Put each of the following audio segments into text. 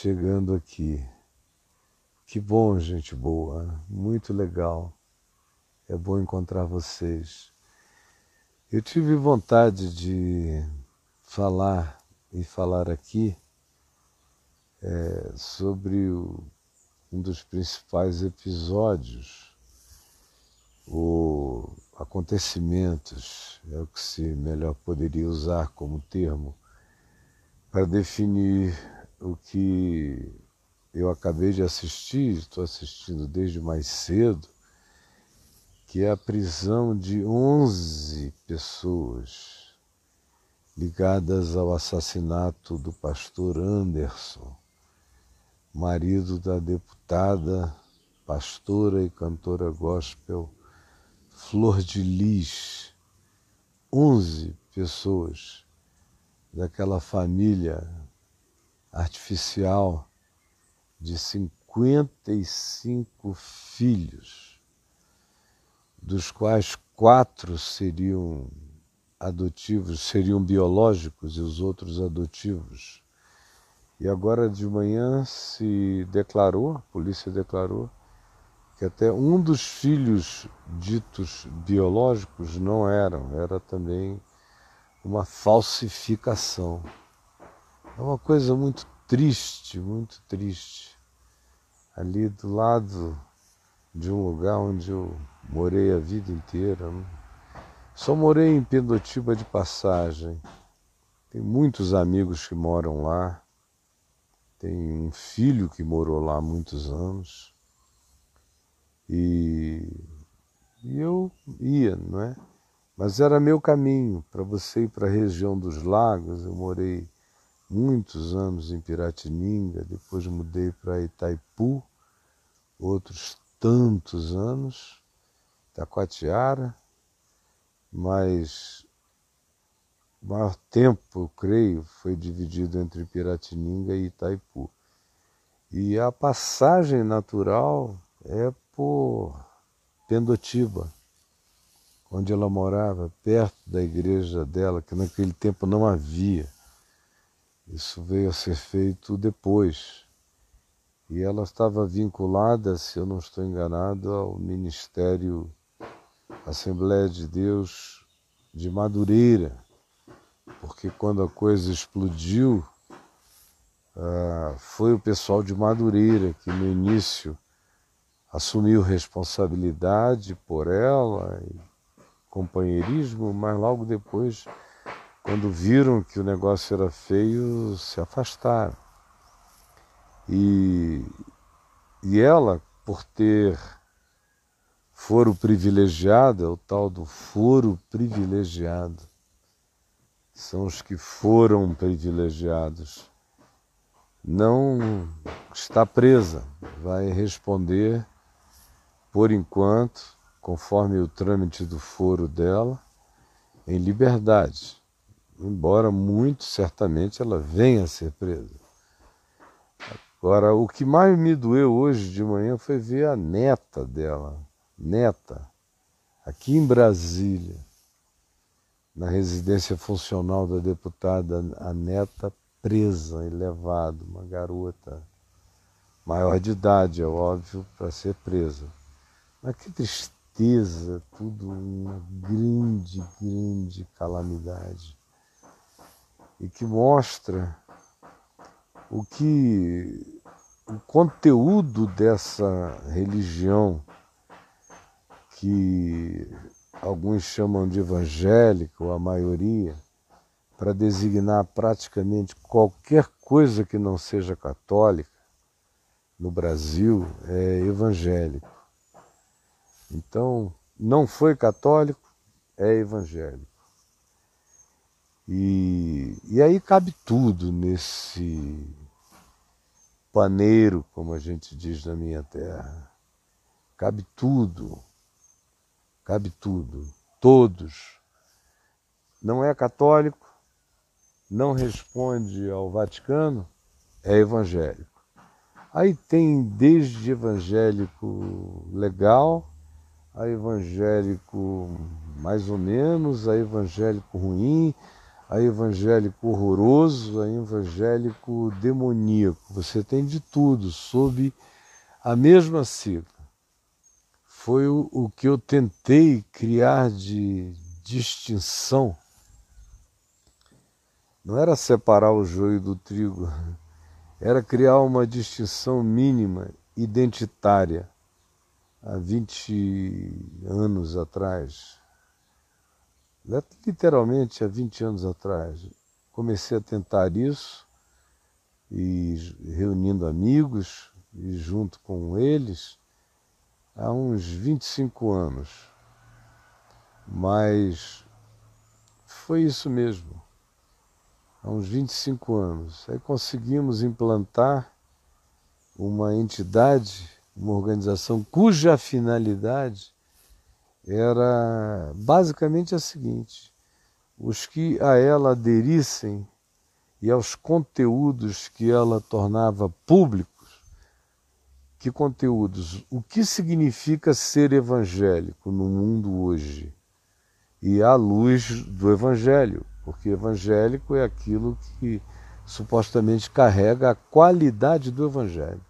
chegando aqui. Que bom, gente boa, muito legal. É bom encontrar vocês. Eu tive vontade de falar e falar aqui é, sobre o, um dos principais episódios ou acontecimentos, é o que se melhor poderia usar como termo, para definir o que eu acabei de assistir, estou assistindo desde mais cedo, que é a prisão de 11 pessoas ligadas ao assassinato do pastor Anderson, marido da deputada, pastora e cantora gospel Flor de Lis. 11 pessoas daquela família artificial de 55 filhos, dos quais quatro seriam adotivos, seriam biológicos e os outros adotivos. E agora de manhã se declarou, a polícia declarou, que até um dos filhos ditos biológicos não eram, era também uma falsificação. É uma coisa muito triste, muito triste. Ali do lado de um lugar onde eu morei a vida inteira. Né? Só morei em Pendotiba de passagem. Tem muitos amigos que moram lá. Tem um filho que morou lá há muitos anos. E, e eu ia, não é? Mas era meu caminho para você ir para a região dos lagos. Eu morei muitos anos em Piratininga, depois mudei para Itaipu, outros tantos anos, Itacoatiara, mas o maior tempo, eu creio, foi dividido entre Piratininga e Itaipu. E a passagem natural é por Pendotiba, onde ela morava, perto da igreja dela, que naquele tempo não havia. Isso veio a ser feito depois. E ela estava vinculada, se eu não estou enganado, ao Ministério Assembleia de Deus de Madureira, porque quando a coisa explodiu, ah, foi o pessoal de Madureira que no início assumiu responsabilidade por ela e companheirismo, mas logo depois quando viram que o negócio era feio, se afastaram. E, e ela, por ter foro privilegiado, é o tal do foro privilegiado, são os que foram privilegiados. Não está presa, vai responder por enquanto, conforme o trâmite do foro dela, em liberdade embora muito certamente ela venha a ser presa. Agora, o que mais me doeu hoje de manhã foi ver a neta dela, neta, aqui em Brasília, na residência funcional da deputada, a neta presa e levada, uma garota maior de idade, é óbvio, para ser presa. Mas que tristeza, tudo uma grande, grande calamidade e que mostra o que o conteúdo dessa religião que alguns chamam de evangélica, a maioria, para designar praticamente qualquer coisa que não seja católica no Brasil é evangélico. Então, não foi católico, é evangélico. E, e aí cabe tudo nesse paneiro, como a gente diz na minha terra. Cabe tudo, cabe tudo, todos. Não é católico, não responde ao Vaticano, é evangélico. Aí tem desde evangélico legal a evangélico mais ou menos, a evangélico ruim, a evangélico horroroso, a evangélico demoníaco. Você tem de tudo sob a mesma sigla. Foi o, o que eu tentei criar de distinção. Não era separar o joio do trigo, era criar uma distinção mínima, identitária, há 20 anos atrás, né? Literalmente há 20 anos atrás, comecei a tentar isso e reunindo amigos e junto com eles há uns 25 anos. Mas foi isso mesmo. Há uns 25 anos. Aí conseguimos implantar uma entidade, uma organização cuja finalidade era basicamente a seguinte: os que a ela aderissem e aos conteúdos que ela tornava públicos, que conteúdos? O que significa ser evangélico no mundo hoje? E à luz do evangelho, porque evangélico é aquilo que supostamente carrega a qualidade do evangelho.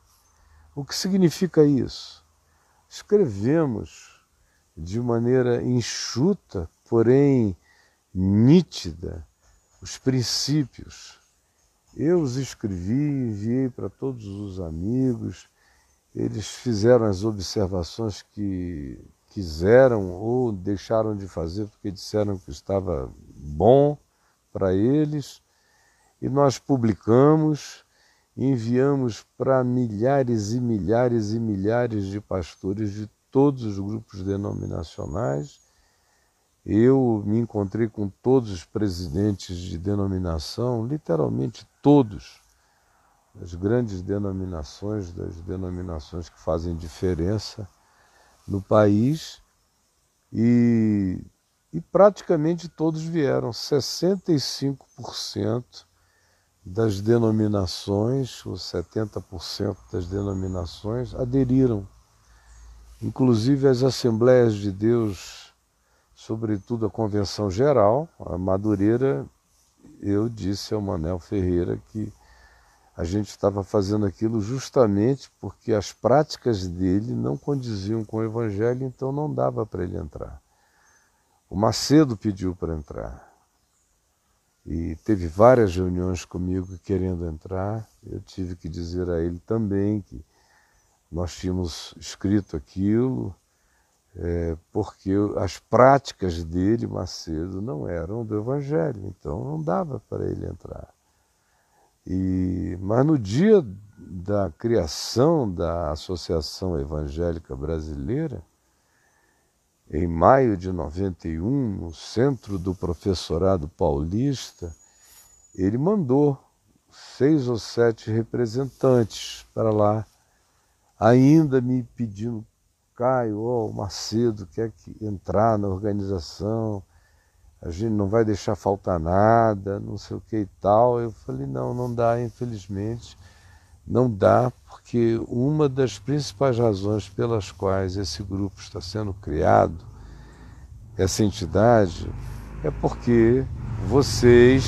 O que significa isso? Escrevemos de maneira enxuta, porém nítida, os princípios. Eu os escrevi, enviei para todos os amigos, eles fizeram as observações que quiseram ou deixaram de fazer porque disseram que estava bom para eles, e nós publicamos, enviamos para milhares e milhares e milhares de pastores de todos os grupos denominacionais. Eu me encontrei com todos os presidentes de denominação, literalmente todos, as grandes denominações, das denominações que fazem diferença no país, e, e praticamente todos vieram, 65% das denominações, ou 70% das denominações, aderiram inclusive as Assembleias de Deus, sobretudo a Convenção Geral, a Madureira, eu disse ao Manel Ferreira que a gente estava fazendo aquilo justamente porque as práticas dele não condiziam com o Evangelho, então não dava para ele entrar. O Macedo pediu para entrar. E teve várias reuniões comigo querendo entrar. Eu tive que dizer a ele também que nós tínhamos escrito aquilo é, porque as práticas dele, Macedo, não eram do Evangelho, então não dava para ele entrar. E, mas no dia da criação da Associação Evangélica Brasileira, em maio de 91, no centro do professorado paulista, ele mandou seis ou sete representantes para lá ainda me pedindo, Caio, oh, Macedo quer que entrar na organização, a gente não vai deixar faltar nada, não sei o que e tal. Eu falei, não, não dá, infelizmente, não dá, porque uma das principais razões pelas quais esse grupo está sendo criado, essa entidade, é porque vocês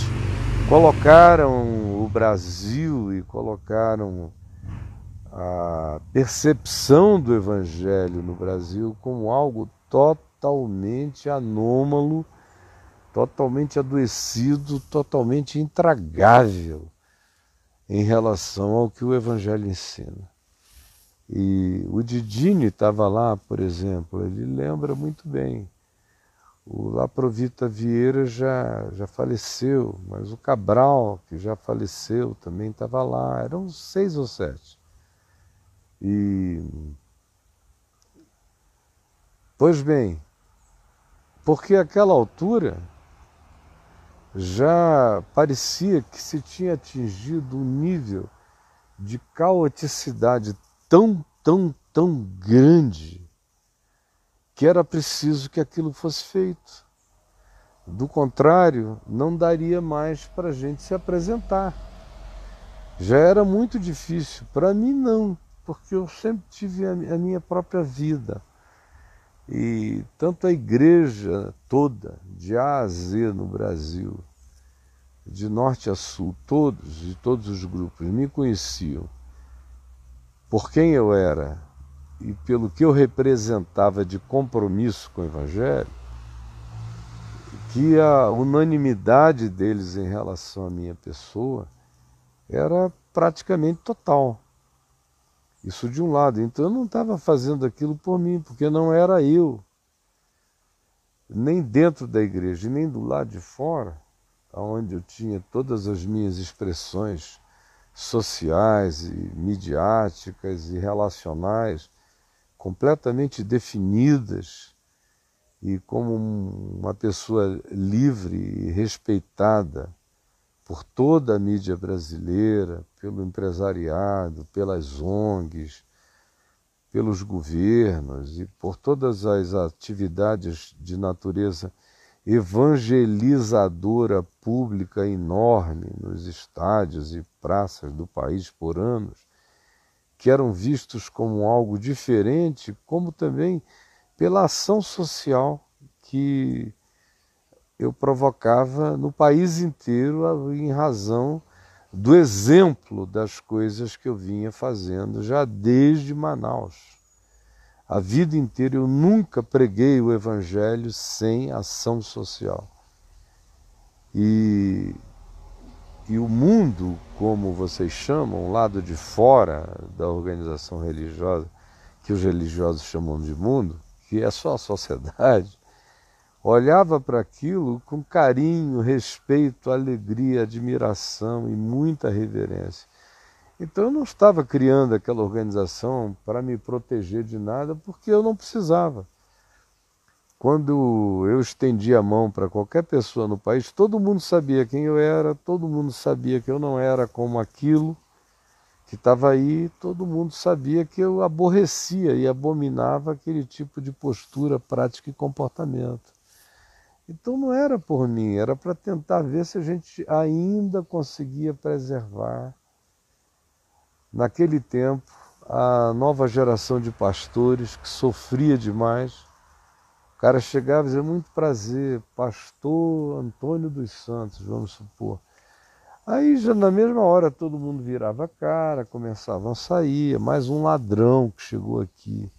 colocaram o Brasil e colocaram a percepção do Evangelho no Brasil como algo totalmente anômalo, totalmente adoecido, totalmente intragável em relação ao que o Evangelho ensina. E o Didini estava lá, por exemplo, ele lembra muito bem. O Laprovita Vieira já, já faleceu, mas o Cabral, que já faleceu, também estava lá. Eram seis ou sete. E. Pois bem, porque aquela altura já parecia que se tinha atingido um nível de caoticidade tão, tão, tão grande que era preciso que aquilo fosse feito. Do contrário, não daria mais para a gente se apresentar. Já era muito difícil, para mim não porque eu sempre tive a, minha própria vida. E tanto a igreja toda, de A a Z no Brasil, de norte a sul, todos, e todos os grupos, me conheciam por quem eu era e pelo que eu representava de compromisso com o Evangelho, que a unanimidade deles em relação à minha pessoa era praticamente total. Isso de um lado. Então eu não estava fazendo aquilo por mim, porque não era eu. Nem dentro da igreja, nem do lado de fora, onde eu tinha todas as minhas expressões sociais e midiáticas e relacionais completamente definidas e como uma pessoa livre e respeitada por toda a mídia brasileira, pelo empresariado, pelas ONGs, pelos governos e por todas as atividades de natureza evangelizadora pública enorme nos estádios e praças do país por anos, que eram vistos como algo diferente, como também pela ação social que eu provocava no país inteiro em razão do exemplo das coisas que eu vinha fazendo já desde Manaus. A vida inteira eu nunca preguei o Evangelho sem ação social. E, e o mundo, como vocês chamam, o lado de fora da organização religiosa, que os religiosos chamam de mundo, que é só a sociedade, olhava para aquilo com carinho, respeito, alegria, admiração e muita reverência. Então eu não estava criando aquela organização para me proteger de nada, porque eu não precisava. Quando eu estendi a mão para qualquer pessoa no país, todo mundo sabia quem eu era, todo mundo sabia que eu não era como aquilo que estava aí, todo mundo sabia que eu aborrecia e abominava aquele tipo de postura, prática e comportamento. Então não era por mim, era para tentar ver se a gente ainda conseguia preservar, naquele tempo, a nova geração de pastores que sofria demais. O cara chegava e dizia: Muito prazer, pastor Antônio dos Santos, vamos supor. Aí já na mesma hora todo mundo virava a cara, começavam a sair, é mais um ladrão que chegou aqui.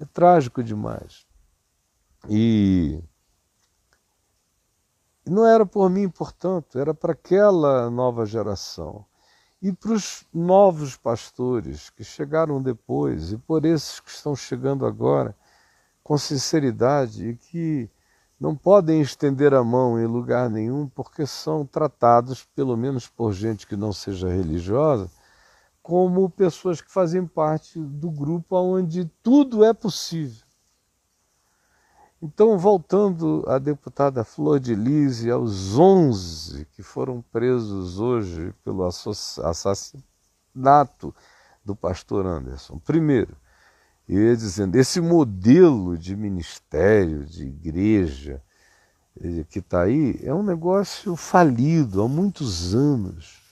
É trágico demais. E não era por mim, portanto, era para aquela nova geração e para os novos pastores que chegaram depois e por esses que estão chegando agora com sinceridade e que não podem estender a mão em lugar nenhum porque são tratados, pelo menos por gente que não seja religiosa, como pessoas que fazem parte do grupo onde tudo é possível. Então, voltando à deputada Flor de Lise, aos 11 que foram presos hoje pelo assassinato do pastor Anderson. Primeiro, eu ia dizendo, esse modelo de ministério, de igreja eh, que está aí, é um negócio falido há muitos anos.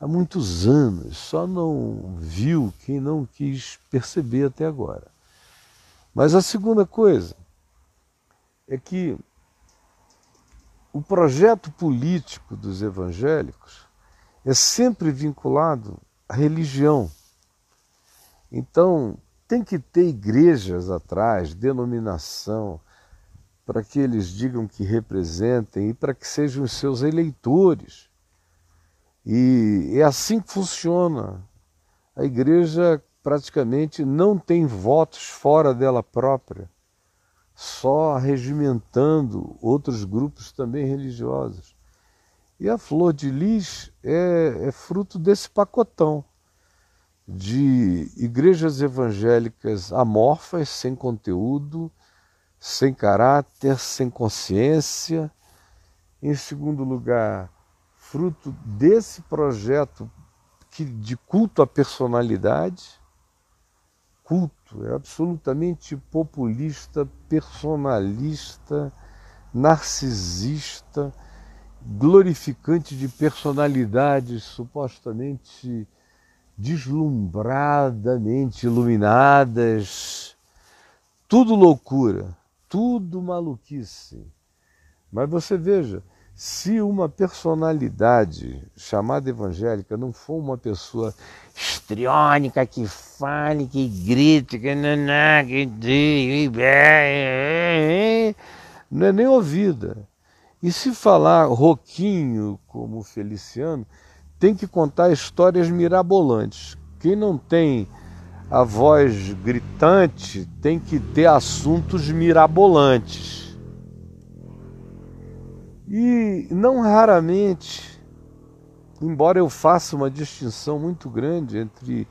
Há muitos anos, só não viu quem não quis perceber até agora. Mas a segunda coisa, é que o projeto político dos evangélicos é sempre vinculado à religião. Então, tem que ter igrejas atrás, denominação, para que eles digam que representem e para que sejam os seus eleitores. E é assim que funciona. A igreja praticamente não tem votos fora dela própria só regimentando outros grupos também religiosos. E a flor de lis é, é fruto desse pacotão de igrejas evangélicas amorfas, sem conteúdo, sem caráter, sem consciência. Em segundo lugar, fruto desse projeto que, de culto à personalidade, culto é absolutamente populista, personalista, narcisista, glorificante de personalidades supostamente deslumbradamente iluminadas. Tudo loucura, tudo maluquice. Mas você veja, se uma personalidade chamada evangélica não for uma pessoa estriônica que fale, que grite, que naná, que não é nem ouvida. E se falar roquinho como Feliciano, tem que contar histórias mirabolantes. Quem não tem a voz gritante tem que ter assuntos mirabolantes. E não raramente, embora eu faça uma distinção muito grande entre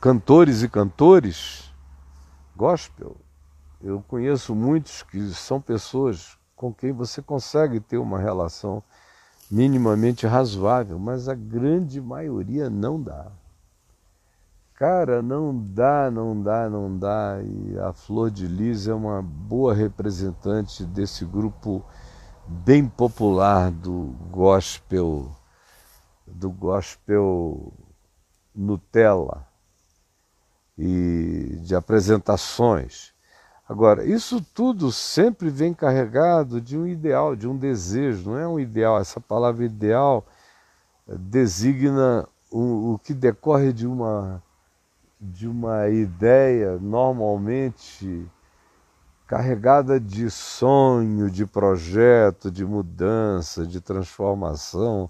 cantores e cantores gospel, eu conheço muitos que são pessoas com quem você consegue ter uma relação minimamente razoável, mas a grande maioria não dá. Cara, não dá, não dá, não dá. E a Flor de Lis é uma boa representante desse grupo bem popular do gospel do gospel Nutella e de apresentações. Agora, isso tudo sempre vem carregado de um ideal, de um desejo, não é um ideal. Essa palavra ideal designa o, o que decorre de uma, de uma ideia normalmente carregada de sonho, de projeto, de mudança, de transformação.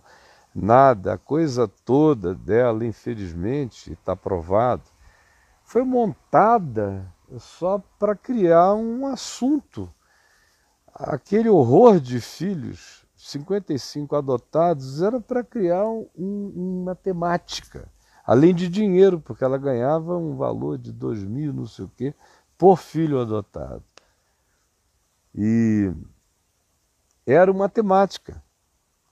Nada, a coisa toda dela, infelizmente, está provado, foi montada só para criar um assunto. Aquele horror de filhos, 55 adotados, era para criar um, uma temática, além de dinheiro, porque ela ganhava um valor de 2 mil, não sei o quê, por filho adotado. E era uma temática,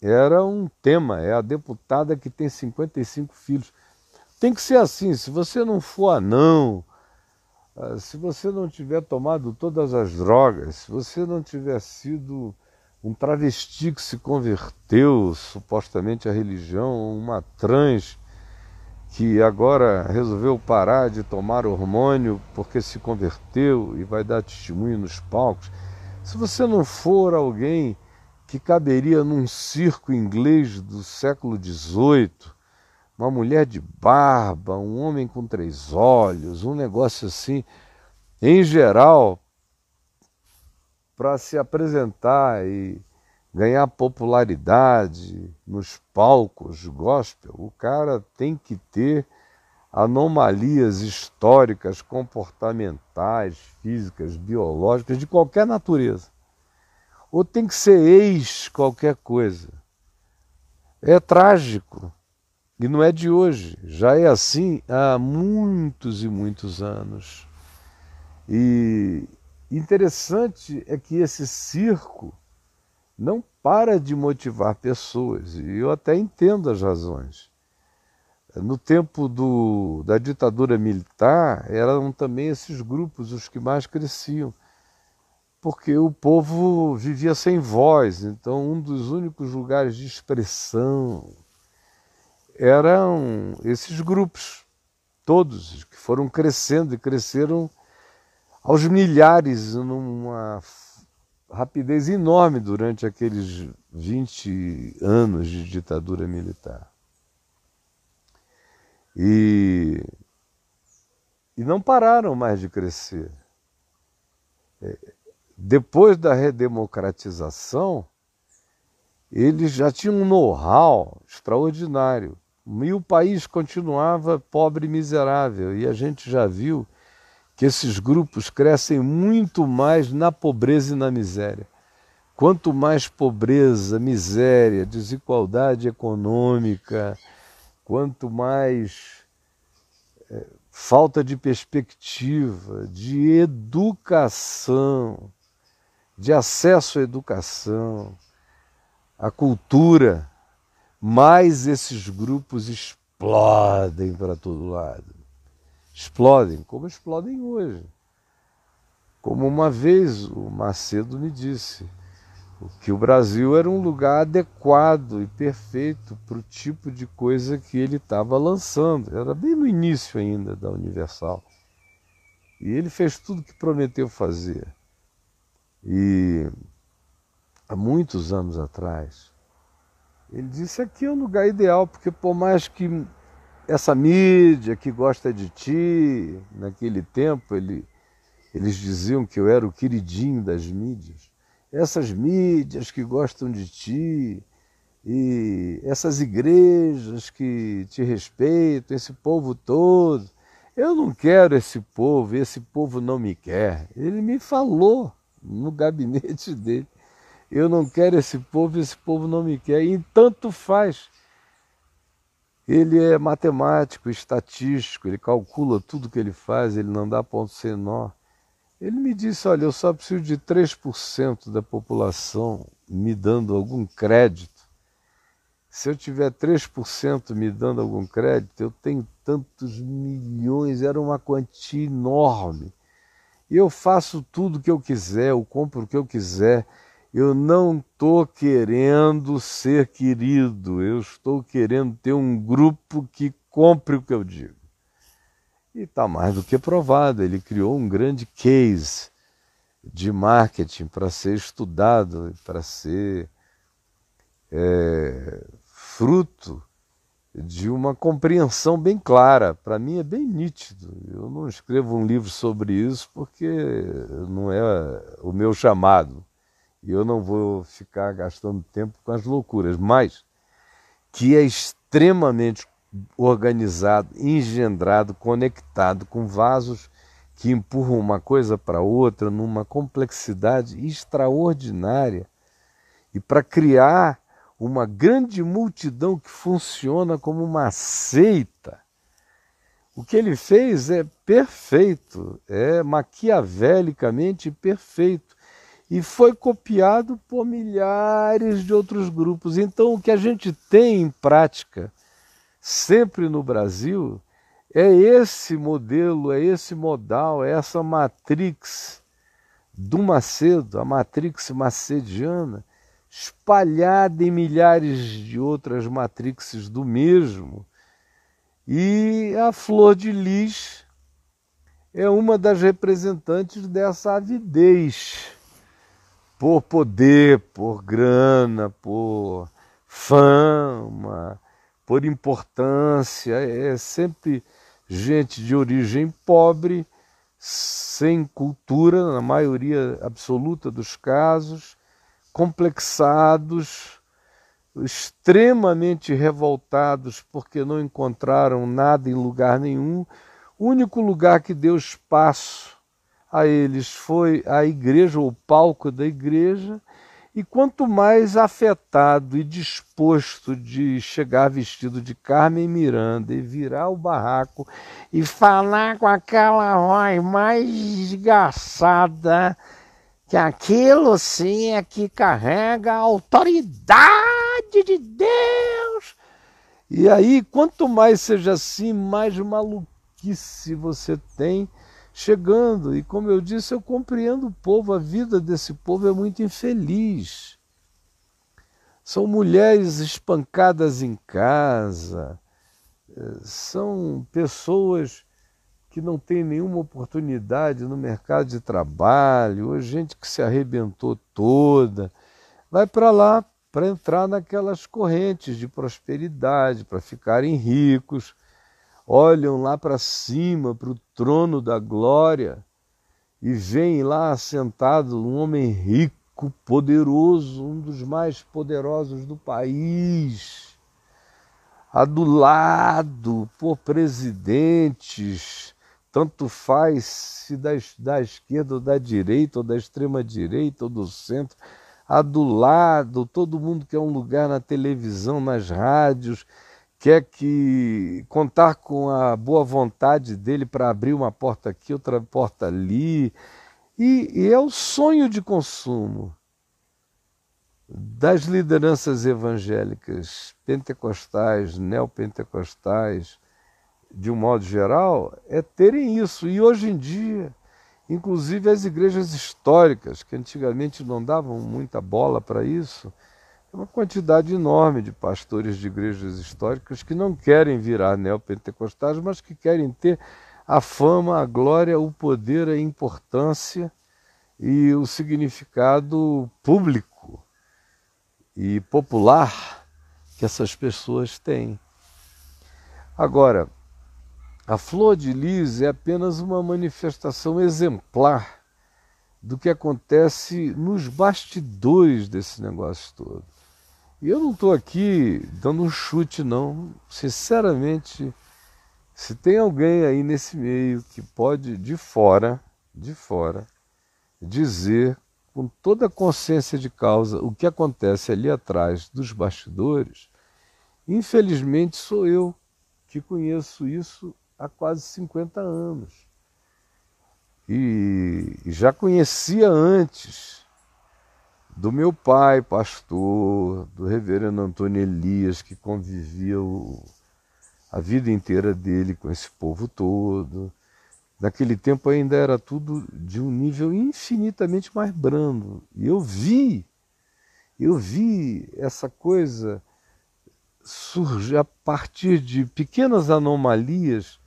era um tema, é a deputada que tem 55 filhos. Tem que ser assim, se você não for anão, ah, se você não tiver tomado todas as drogas, se você não tiver sido um travesti que se converteu supostamente à religião, uma trans que agora resolveu parar de tomar hormônio porque se converteu e vai dar testemunho nos palcos. Se você não for alguém que caberia num circo inglês do século XVIII, uma mulher de barba, um homem com três olhos, um negócio assim, em geral, para se apresentar e ganhar popularidade nos palcos gospel, o cara tem que ter anomalias históricas, comportamentais, físicas, biológicas, de qualquer natureza. Ou tem que ser ex qualquer coisa. É trágico. E não é de hoje, já é assim há muitos e muitos anos. E interessante é que esse circo não para de motivar pessoas, e eu até entendo as razões. No tempo do, da ditadura militar, eram também esses grupos os que mais cresciam, porque o povo vivia sem voz, então um dos únicos lugares de expressão eram esses grupos, todos, que foram crescendo e cresceram aos milhares, numa rapidez enorme durante aqueles 20 anos de ditadura militar. E, e não pararam mais de crescer. É, depois da redemocratização, eles já tinham um know-how extraordinário. E o país continuava pobre e miserável. E a gente já viu que esses grupos crescem muito mais na pobreza e na miséria. Quanto mais pobreza, miséria, desigualdade econômica, quanto mais é, falta de perspectiva, de educação, de acesso à educação, à cultura, mais esses grupos explodem para todo lado. Explodem, como explodem hoje. Como uma vez o Macedo me disse, que o Brasil era um lugar adequado e perfeito para o tipo de coisa que ele estava lançando. Era bem no início ainda da Universal. E ele fez tudo que prometeu fazer. E há muitos anos atrás, ele disse: aqui é o lugar ideal, porque por mais que essa mídia que gosta de ti, naquele tempo ele, eles diziam que eu era o queridinho das mídias essas mídias que gostam de ti, e essas igrejas que te respeitam, esse povo todo. Eu não quero esse povo, esse povo não me quer. Ele me falou no gabinete dele. Eu não quero esse povo, esse povo não me quer. E tanto faz. Ele é matemático, estatístico, ele calcula tudo que ele faz, ele não dá ponto sem nó. Ele me disse: Olha, eu só preciso de 3% da população me dando algum crédito. Se eu tiver 3% me dando algum crédito, eu tenho tantos milhões, era uma quantia enorme. E eu faço tudo o que eu quiser, eu compro o que eu quiser. Eu não estou querendo ser querido, eu estou querendo ter um grupo que compre o que eu digo. E está mais do que provado, ele criou um grande case de marketing para ser estudado, para ser é, fruto de uma compreensão bem clara. Para mim é bem nítido. Eu não escrevo um livro sobre isso porque não é o meu chamado. E eu não vou ficar gastando tempo com as loucuras, mas que é extremamente organizado, engendrado, conectado com vasos que empurram uma coisa para outra numa complexidade extraordinária. E para criar uma grande multidão que funciona como uma seita. O que ele fez é perfeito, é maquiavelicamente perfeito e foi copiado por milhares de outros grupos. Então, o que a gente tem em prática sempre no Brasil, é esse modelo, é esse modal, é essa matrix do Macedo, a matrix macediana, espalhada em milhares de outras matrixes do mesmo. E a flor de lis é uma das representantes dessa avidez por poder, por grana, por fama, por importância, é sempre gente de origem pobre, sem cultura, na maioria absoluta dos casos, complexados, extremamente revoltados porque não encontraram nada em lugar nenhum. O único lugar que deu espaço a eles foi a igreja, ou o palco da igreja, e quanto mais afetado e disposto de chegar vestido de Carmen Miranda e virar o barraco e falar com aquela voz mais desgraçada, que aquilo sim é que carrega a autoridade de Deus. E aí, quanto mais seja assim, mais maluquice você tem chegando. E como eu disse, eu compreendo o povo, a vida desse povo é muito infeliz. São mulheres espancadas em casa, eh, são pessoas que não têm nenhuma oportunidade no mercado de trabalho, ou gente que se arrebentou toda. Vai para lá para entrar naquelas correntes de prosperidade, para ficarem ricos olham lá para cima, para o trono da glória, e veem lá assentado um homem rico, poderoso, um dos mais poderosos do país, adulado por presidentes, tanto faz se da, da esquerda ou da direita, ou da extrema direita, ou do centro, adulado, todo mundo quer um lugar na televisão, nas rádios, quer que contar com a boa vontade dele para abrir uma porta aqui, outra porta ali. E, e é o sonho de consumo das lideranças evangélicas, pentecostais, neopentecostais, de um modo geral, é terem isso. E hoje em dia, inclusive as igrejas históricas, que antigamente não davam muita bola para isso, é uma quantidade enorme de pastores de igrejas históricas que não querem virar neopentecostais, mas que querem ter a fama, a glória, o poder, a importância e o significado público e popular que essas pessoas têm. Agora, a flor de lis é apenas uma manifestação exemplar do que acontece nos bastidores desse negócio todo. E eu não estou aqui dando um chute, não. Sinceramente, se tem alguém aí nesse meio que pode de fora, de fora, dizer com toda a consciência de causa o que acontece ali atrás dos bastidores, infelizmente sou eu que conheço isso há quase 50 anos. E já conhecia antes do meu pai, pastor, do reverendo Antônio Elias, que convivia o, a vida inteira dele com esse povo todo. Naquele tempo ainda era tudo de um nível infinitamente mais brando. E eu vi, eu vi essa coisa surgir a partir de pequenas anomalias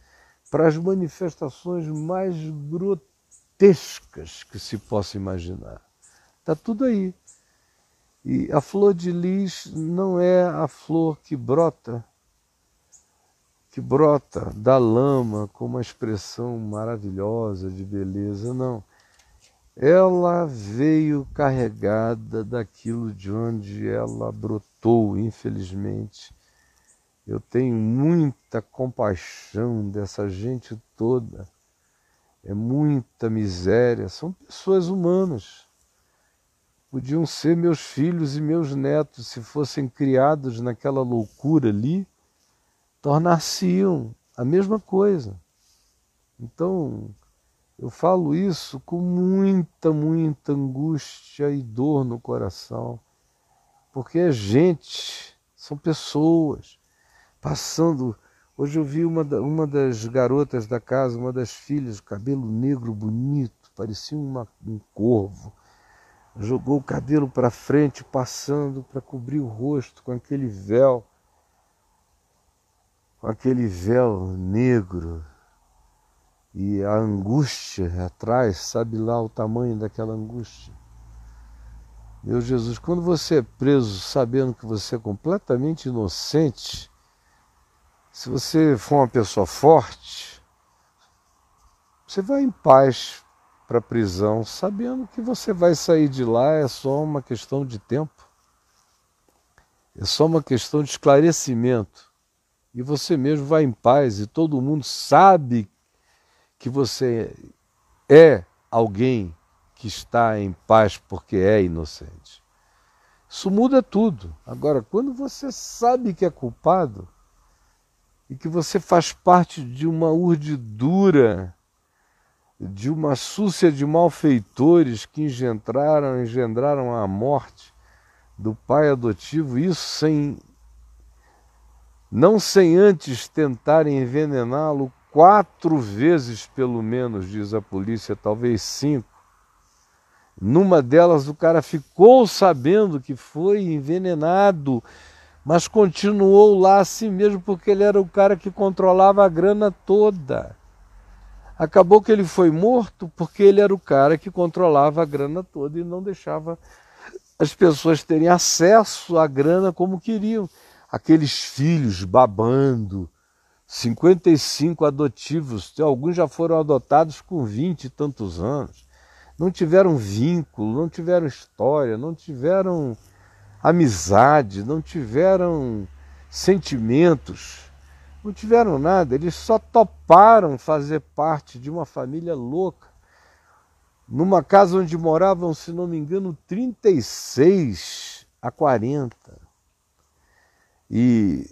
para as manifestações mais grotescas que se possa imaginar. Está tudo aí. E a flor de lis não é a flor que brota, que brota da lama com uma expressão maravilhosa de beleza, não. Ela veio carregada daquilo de onde ela brotou, infelizmente. Eu tenho muita compaixão dessa gente toda. É muita miséria. São pessoas humanas podiam ser meus filhos e meus netos, se fossem criados naquela loucura ali, tornar-se-iam a mesma coisa. Então, eu falo isso com muita, muita angústia e dor no coração, porque é gente, são pessoas passando. Hoje eu vi uma, uma das garotas da casa, uma das filhas, cabelo negro bonito, parecia uma, um corvo jogou o cabelo para frente, passando para cobrir o rosto com aquele véu, com aquele véu negro. E a angústia atrás, sabe lá o tamanho daquela angústia. Meu Jesus, quando você é preso sabendo que você é completamente inocente, se você for uma pessoa forte, você vai em paz para a prisão, sabendo que você vai sair de lá, é só uma questão de tempo, é só uma questão de esclarecimento. E você mesmo vai em paz e todo mundo sabe que você é alguém que está em paz porque é inocente. Isso muda tudo. Agora, quando você sabe que é culpado e que você faz parte de uma urdidura de uma súcia de malfeitores que engendraram, engendraram a morte do pai adotivo, isso sem não sem antes tentarem envenená-lo quatro vezes pelo menos, diz a polícia, talvez cinco. Numa delas o cara ficou sabendo que foi envenenado, mas continuou lá assim mesmo porque ele era o cara que controlava a grana toda. Acabou que ele foi morto porque ele era o cara que controlava a grana toda e não deixava as pessoas terem acesso à grana como queriam. Aqueles filhos babando, 55 adotivos, alguns já foram adotados com 20 e tantos anos. Não tiveram vínculo, não tiveram história, não tiveram amizade, não tiveram sentimentos. Não tiveram nada, eles só toparam fazer parte de uma família louca. Numa casa onde moravam, se não me engano, 36 a 40. E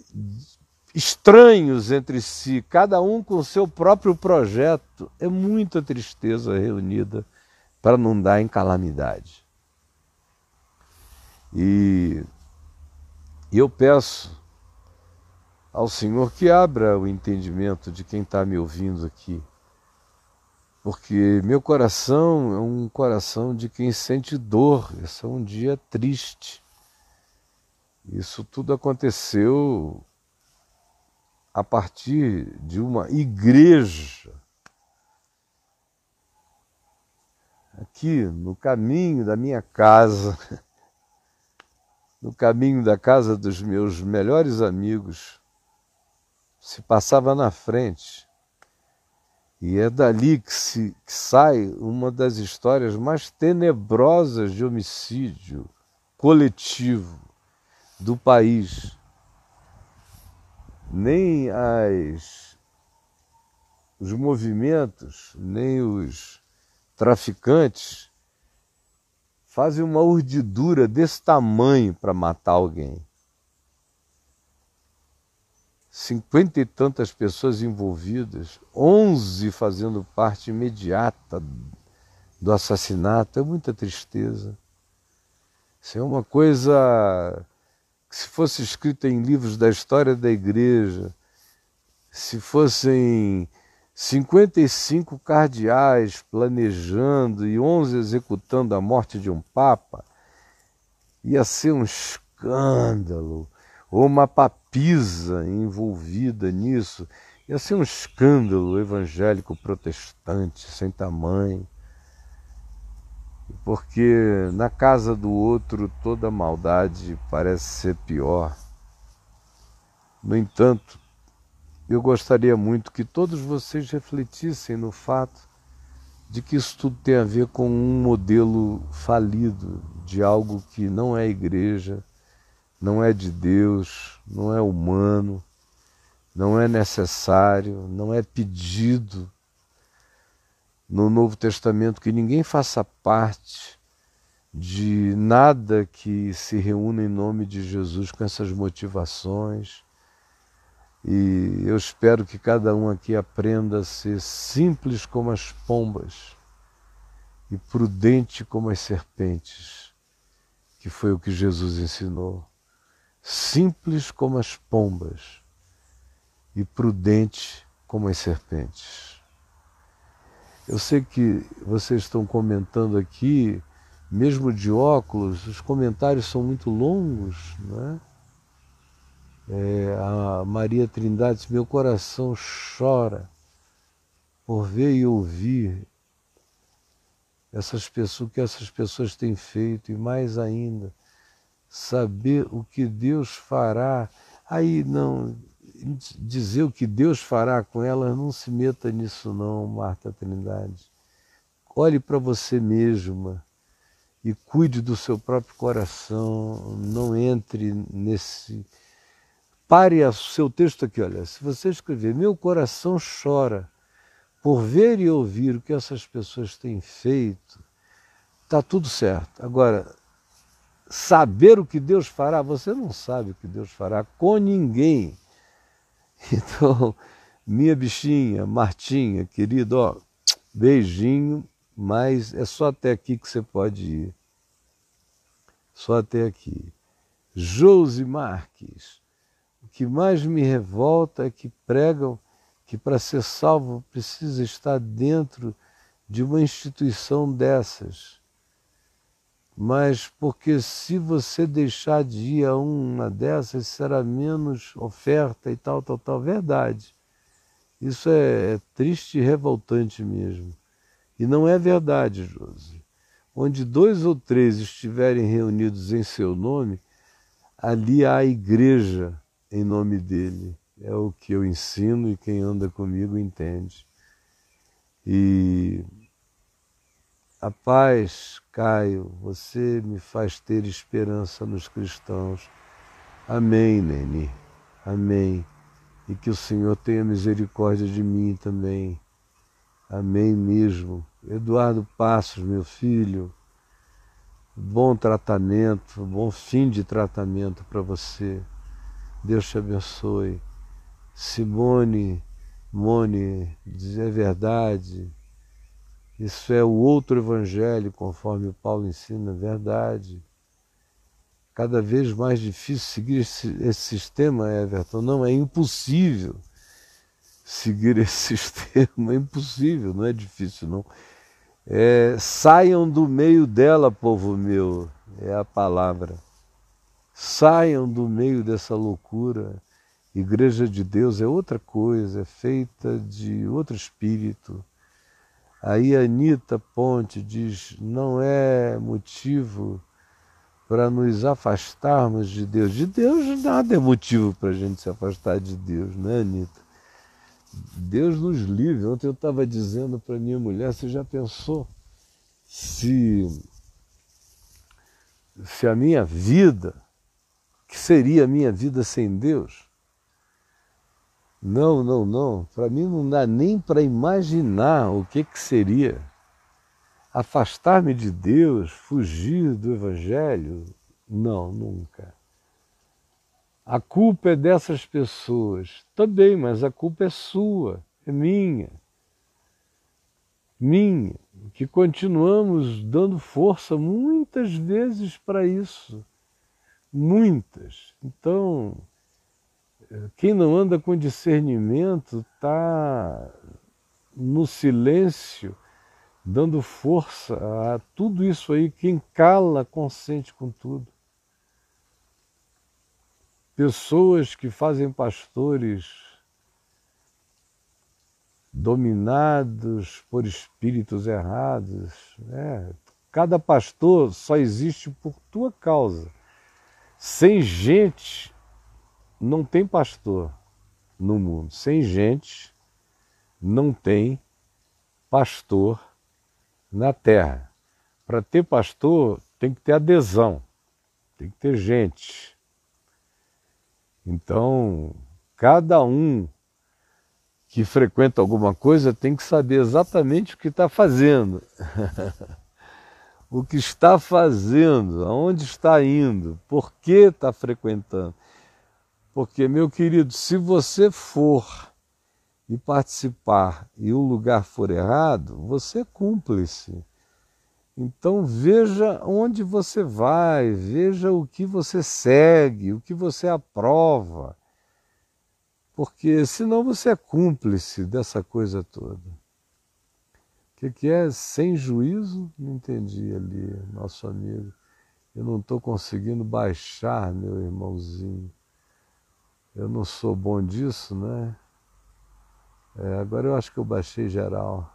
estranhos entre si, cada um com seu próprio projeto. É muita tristeza reunida para não dar em calamidade. E eu peço ao Senhor que abra o entendimento de quem está me ouvindo aqui. Porque meu coração é um coração de quem sente dor, esse é um dia triste. Isso tudo aconteceu a partir de uma igreja. Aqui no caminho da minha casa, no caminho da casa dos meus melhores amigos, se passava na frente. E é dali que, se, que sai uma das histórias mais tenebrosas de homicídio coletivo do país. Nem as, os movimentos, nem os traficantes fazem uma urdidura desse tamanho para matar alguém cinquenta e tantas pessoas envolvidas, onze fazendo parte imediata do assassinato, é muita tristeza. Isso é uma coisa que, se fosse escrita em livros da história da igreja, se fossem 55 cardeais planejando e 11 executando a morte de um papa, ia ser um escândalo ou uma papel Pisa envolvida nisso. Ia ser um escândalo evangélico protestante sem tamanho. Porque na casa do outro toda maldade parece ser pior. No entanto, eu gostaria muito que todos vocês refletissem no fato de que isso tudo tem a ver com um modelo falido de algo que não é igreja, não é de Deus, não é humano, não é necessário, não é pedido no Novo Testamento que ninguém faça parte de nada que se reúna em nome de Jesus com essas motivações. E eu espero que cada um aqui aprenda a ser simples como as pombas e prudente como as serpentes, que foi o que Jesus ensinou simples como as pombas e prudente como as serpentes. Eu sei que vocês estão comentando aqui, mesmo de óculos, os comentários são muito longos, né? É, a Maria Trindade, meu coração chora por ver e ouvir essas pessoas, o que essas pessoas têm feito e mais ainda saber o que Deus fará. Aí não dizer o que Deus fará com ela não se meta nisso não, Marta Trindade. Olhe para você mesma e cuide do seu próprio coração, não entre nesse pare o seu texto aqui, olha, se você escrever, meu coração chora por ver e ouvir o que essas pessoas têm feito, está tudo certo. Agora, saber o que Deus fará. Você não sabe o que Deus fará com ninguém. Então, minha bichinha, Martinha, querido, ó, beijinho, mas é só até aqui que você pode ir. Só até aqui. Josi Marques, o que mais me revolta é que pregam que para ser salvo precisa estar dentro de uma instituição dessas mas porque se você deixar de ir a uma dessas, será menos oferta e tal, tal, tal. Verdade. Isso é, é triste e revoltante mesmo. E não é verdade, Josi. Onde dois ou três estiverem reunidos em seu nome, ali há a igreja em nome dele. É o que eu ensino e quem anda comigo entende. E a paz Caio, você me faz ter esperança nos cristãos. Amém, Neni. Amém. E que o Senhor tenha misericórdia de mim também. Amém mesmo. Eduardo Passos, meu filho, bom tratamento, bom fim de tratamento para você. Deus te abençoe. Simone, Mone, dizer a é verdade, isso é o outro evangelho, conforme o Paulo ensina, verdade. Cada vez mais difícil seguir esse, esse sistema, Everton. Não, é impossível seguir esse sistema. É impossível, não é difícil, não. É, saiam do meio dela, povo meu, é a palavra. Saiam do meio dessa loucura. Igreja de Deus é outra coisa, é feita de outro espírito, Aí a Anitta Ponte diz: não é motivo para nos afastarmos de Deus. De Deus nada é motivo para a gente se afastar de Deus, né, Anitta? Deus nos livre. Ontem eu estava dizendo para minha mulher: você já pensou se, se a minha vida, que seria a minha vida sem Deus? Não, não, não. Para mim não dá nem para imaginar o que, que seria afastar-me de Deus, fugir do Evangelho. Não, nunca. A culpa é dessas pessoas também, mas a culpa é sua, é minha. Minha, que continuamos dando força muitas vezes para isso. Muitas. Então, quem não anda com discernimento está no silêncio, dando força a tudo isso aí. Quem cala consente com tudo. Pessoas que fazem pastores dominados por espíritos errados. Né? Cada pastor só existe por tua causa. Sem gente não tem pastor no mundo. Sem gente, não tem pastor na terra. Para ter pastor, tem que ter adesão, tem que ter gente. Então, cada um que frequenta alguma coisa tem que saber exatamente o que está fazendo. o que está fazendo, aonde está indo, por que está frequentando. Porque, meu querido, se você for e participar e o lugar for errado, você é cúmplice. Então veja onde você vai, veja o que você segue, o que você aprova. Porque senão você é cúmplice dessa coisa toda. O que, que é sem juízo? Não entendi ali, nosso amigo. Eu não estou conseguindo baixar, meu irmãozinho eu não sou bom disso, né? É, agora eu acho que eu baixei geral.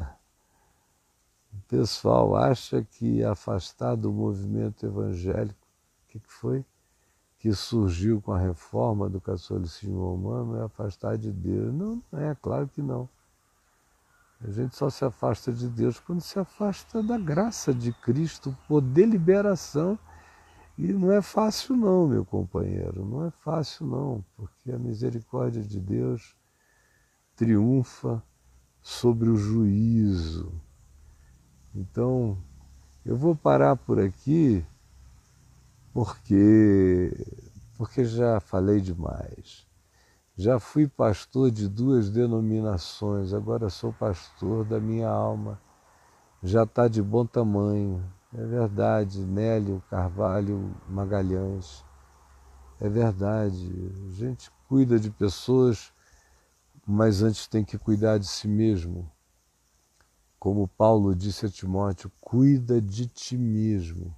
o pessoal acha que afastar do movimento evangélico, o que, que foi? Que surgiu com a reforma do catolicismo romano é afastar de Deus. Não, não é claro que não. A gente só se afasta de Deus quando se afasta da graça de Cristo por deliberação e não é fácil não, meu companheiro, não é fácil não, porque a misericórdia de Deus triunfa sobre o juízo. Então, eu vou parar por aqui porque porque já falei demais. Já fui pastor de duas denominações, agora sou pastor da minha alma. Já está de bom tamanho, é verdade, Nélio Carvalho Magalhães. É verdade, a gente cuida de pessoas, mas antes tem que cuidar de si mesmo. Como Paulo disse a Timóteo, cuida de ti mesmo.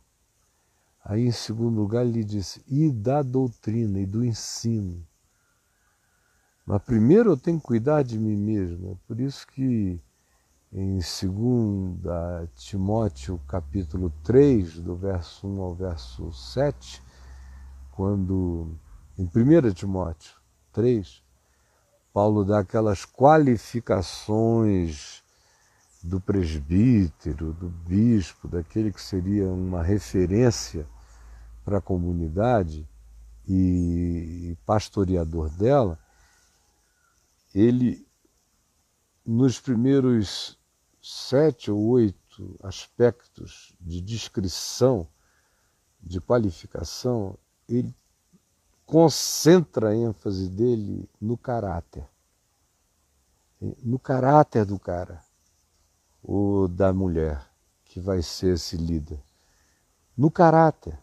Aí, em segundo lugar, ele disse, e da doutrina e do ensino. Mas primeiro eu tenho que cuidar de mim mesmo. É por isso que em 2 Timóteo capítulo 3, do verso 1 ao verso 7, quando em 1 Timóteo 3, Paulo dá aquelas qualificações do presbítero, do bispo, daquele que seria uma referência para a comunidade e pastoreador dela, ele nos primeiros sete ou oito aspectos de descrição, de qualificação, ele concentra a ênfase dele no caráter. No caráter do cara ou da mulher que vai ser esse líder. No caráter.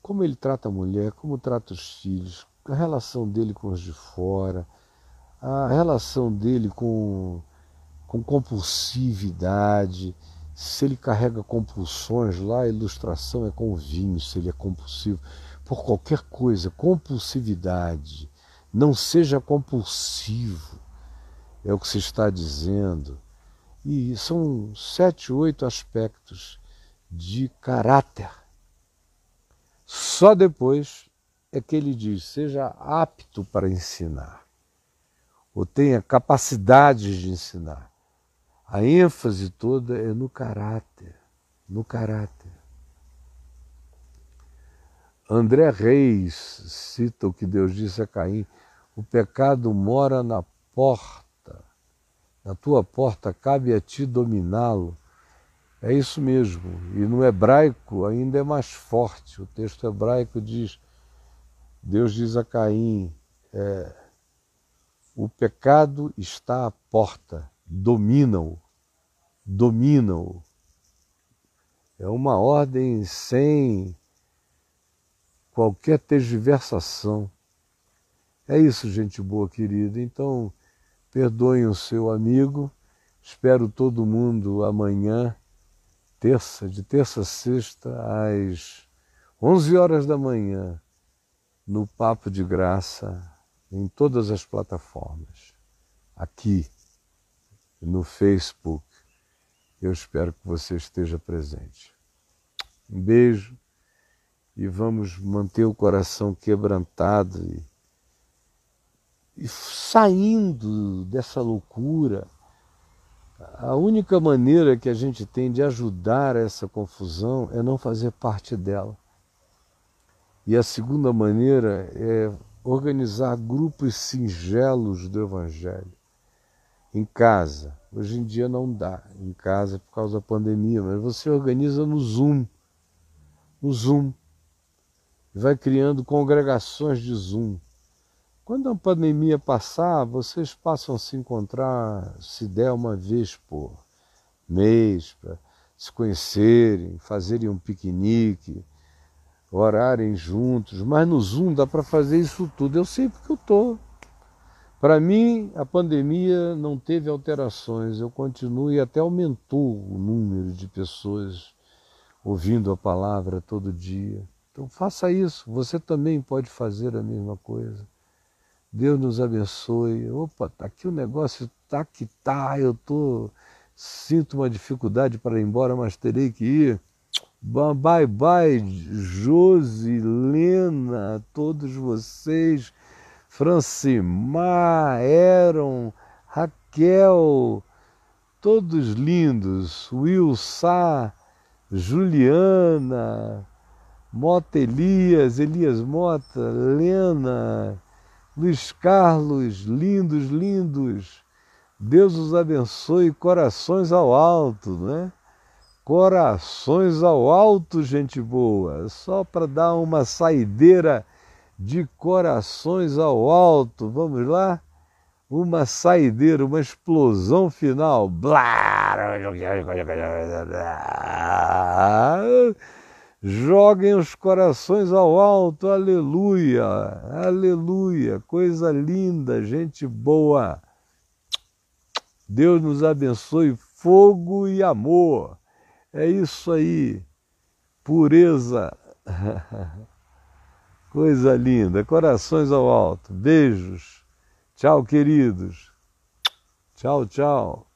Como ele trata a mulher, como trata os filhos, a relação dele com os de fora, a relação dele com com compulsividade. Se ele carrega compulsões, lá a ilustração é com vinho, se ele é compulsivo. Por qualquer coisa, compulsividade. Não seja compulsivo, é o que se está dizendo. E são sete, oito aspectos de caráter. Só depois é que ele diz: seja apto para ensinar, ou tenha capacidade de ensinar. A ênfase toda é no caráter, no caráter. André Reis cita o que Deus disse a Caim: o pecado mora na porta, na tua porta cabe a ti dominá-lo. É isso mesmo. E no hebraico ainda é mais forte. O texto hebraico diz: Deus diz a Caim, é, o pecado está à porta dominam-o, dominam-o. É uma ordem sem qualquer tergiversação. É isso, gente boa querida. Então, perdoem o seu amigo. Espero todo mundo amanhã, terça, de terça a sexta, às 11 horas da manhã, no Papo de Graça, em todas as plataformas. Aqui no Facebook. Eu espero que você esteja presente. Um beijo e vamos manter o coração quebrantado e, e saindo dessa loucura. A única maneira que a gente tem de ajudar essa confusão é não fazer parte dela. E a segunda maneira é organizar grupos singelos do Evangelho em casa. Hoje em dia não dá em casa por causa da pandemia, mas você organiza no Zoom. No Zoom. Vai criando congregações de Zoom. Quando a pandemia passar, vocês passam a se encontrar, se der uma vez por mês, para se conhecerem, fazerem um piquenique, orarem juntos. Mas no Zoom dá para fazer isso tudo. Eu sei porque eu estou para mim, a pandemia não teve alterações. Eu continuo e até aumentou o número de pessoas ouvindo a palavra todo dia. Então faça isso. Você também pode fazer a mesma coisa. Deus nos abençoe. Opa, tá aqui o negócio tá que tá. Eu tô sinto uma dificuldade para ir embora, mas terei que ir. Bye bye, Josilena, todos vocês. Francimar, Eron, Raquel, todos lindos, Will Juliana, Mota Elias, Elias Mota, Lena, Luiz Carlos, lindos, lindos. Deus os abençoe, corações ao alto, né? Corações ao alto, gente boa. Só para dar uma saideira de corações ao alto. Vamos lá? Uma saideira, uma explosão final. Joguem os corações ao alto, aleluia, aleluia, coisa linda, gente boa. Deus nos abençoe, fogo e amor. É isso aí, pureza. Coisa linda. Corações ao alto. Beijos. Tchau, queridos. Tchau, tchau.